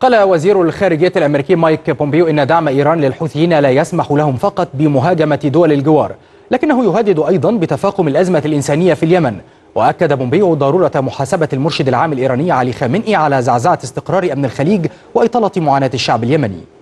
قال وزير الخارجية الأمريكي مايك بومبيو إن دعم إيران للحوثيين لا يسمح لهم فقط بمهاجمة دول الجوار لكنه يهدد أيضا بتفاقم الأزمة الإنسانية في اليمن وأكد بومبيو ضرورة محاسبة المرشد العام الإيراني علي خامنئي على زعزعة استقرار أمن الخليج وإطالة معاناة الشعب اليمني